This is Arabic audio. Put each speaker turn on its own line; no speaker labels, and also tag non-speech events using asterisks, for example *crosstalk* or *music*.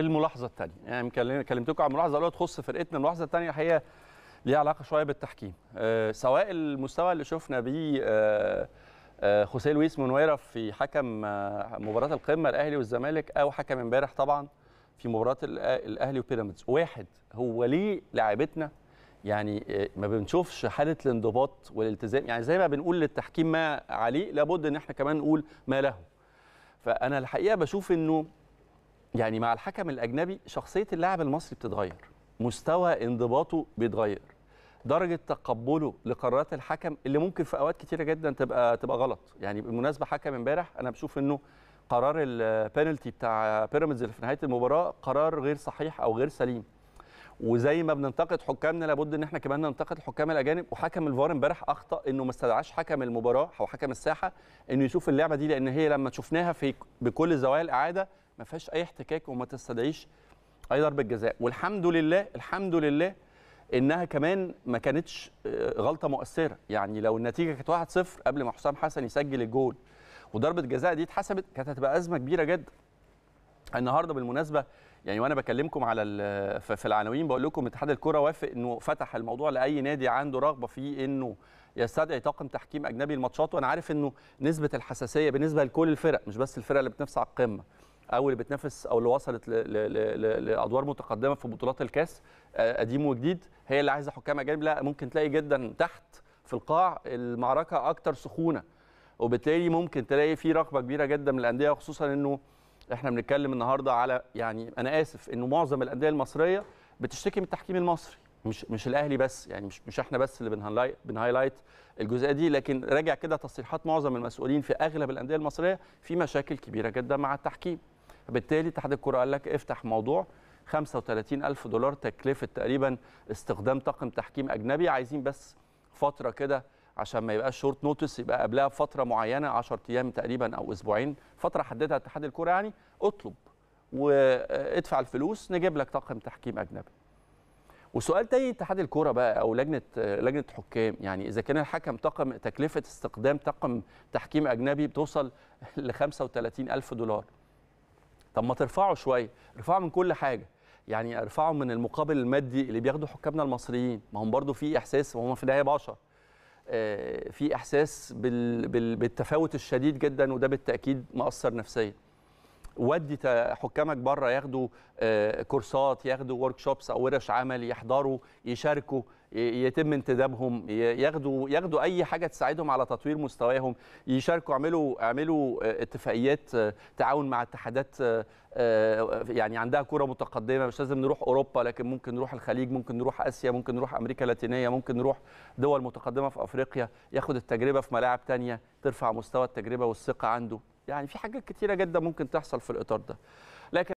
الملاحظه الثانيه يعني كلمتكم عن الملاحظه الاولى تخص فرقتنا الملاحظه الثانيه الحقيقه ليها علاقه شويه بالتحكيم أه سواء المستوى اللي شفنا بيه أه, آه، خوسيه لويس منويرة في حكم آه، مباراه القمه الاهلي والزمالك او حكم امبارح طبعا في مباراه الاهلي وبيراميدز واحد هو ليه لاعبتنا يعني آه، ما بنشوفش حاله الانضباط والالتزام يعني زي ما بنقول للتحكيم ما عليه لابد ان احنا كمان نقول ما له فانا الحقيقه بشوف انه يعني مع الحكم الاجنبي شخصيه اللاعب المصري بتتغير مستوى انضباطه بيتغير درجه تقبله لقرارات الحكم اللي ممكن في اوقات كتيره جدا تبقى تبقى غلط يعني بالمناسبه حكم امبارح انا بشوف انه قرار البينالتي بتاع بيراميدز في نهايه المباراه قرار غير صحيح او غير سليم وزي ما بننتقد حكامنا لابد ان احنا كمان ننتقد الحكام الاجانب وحكم الفار امبارح اخطا انه ما استدعاش حكم المباراه او حكم الساحه انه يشوف اللعبه دي لان هي لما شفناها في بكل زوايا الاعاده ما فيهاش اي احتكاك وما تستدعيش اي ضربه جزاء والحمد لله الحمد لله انها كمان ما كانتش آه، غلطه مؤثره يعني لو النتيجه كانت 1-0 قبل ما حسام حسن يسجل الجول وضربه جزاء دي اتحسبت كانت هتبقى ازمه كبيره جدا النهارده بالمناسبه يعني وانا بكلمكم على في العناوين بقول لكم اتحاد الكره وافق انه فتح الموضوع لاي نادي عنده رغبه في انه يستدعي طاقم تحكيم اجنبي الماتشات وانا عارف انه نسبه الحساسيه بالنسبه لكل الفرق مش بس الفرق اللي بتنافس على القمه او اللي بتنافس او اللي وصلت لادوار متقدمه في بطولات الكاس آه، قديم وجديد هي اللي عايزه حكام اجانب لا ممكن تلاقي جدا تحت في القاع المعركه اكثر سخونه وبالتالي ممكن تلاقي في رغبه كبيره جدا من الانديه خصوصا انه احنا بنتكلم النهارده على يعني انا اسف انه معظم الانديه المصريه بتشتكي من التحكيم المصري مش مش الاهلي بس يعني مش مش احنا بس اللي بنهايلايت الجزئيه دي لكن راجع كده تصريحات معظم المسؤولين في اغلب الانديه المصريه في مشاكل كبيره جدا مع التحكيم بالتالي اتحاد الكره قال لك افتح موضوع 35 ألف دولار تكلفة تقريبا استخدام طاقم تحكيم أجنبي عايزين بس فترة كده عشان ما يبقاش شورت نوتس يبقى قبلها فترة معينة 10 أيام تقريبا أو أسبوعين فترة حددها اتحاد الكرة يعني اطلب وادفع الفلوس نجيب لك طاقم تحكيم أجنبي وسؤال تاني اتحاد الكوره بقى او لجنه لجنه حكام يعني اذا كان الحكم طاقم تكلفه استخدام طاقم تحكيم اجنبي بتوصل *laughs* ل 35000 دولار طب ما ترفعه شويه ارفعه من كل حاجه يعني ارفعه من المقابل المادي اللي بياخده حكامنا المصريين ما هم برضو في احساس وهم في النهايه بشر آه، في احساس بالتفاوت الشديد جدا وده بالتاكيد مأثر نفسيا ودي حكامك بره ياخدوا آه، كورسات ياخدوا ورك شوبس او ورش عمل يحضروا يشاركوا يتم انتدابهم ياخدوا ياخدوا اي حاجه تساعدهم على تطوير مستواهم يشاركوا اعملوا اعملوا آه، اتفاقيات آه، تعاون مع اتحادات يعني عندها كره متقدمه مش لازم نروح اوروبا لكن ممكن نروح الخليج ممكن نروح اسيا ممكن نروح امريكا اللاتينيه ممكن نروح دول متقدمه في افريقيا ياخد التجربه في ملاعب ثانيه ترفع مستوى التجربه والثقه عنده يعني في حاجات كتيره جدا ممكن تحصل في الاطار ده لكن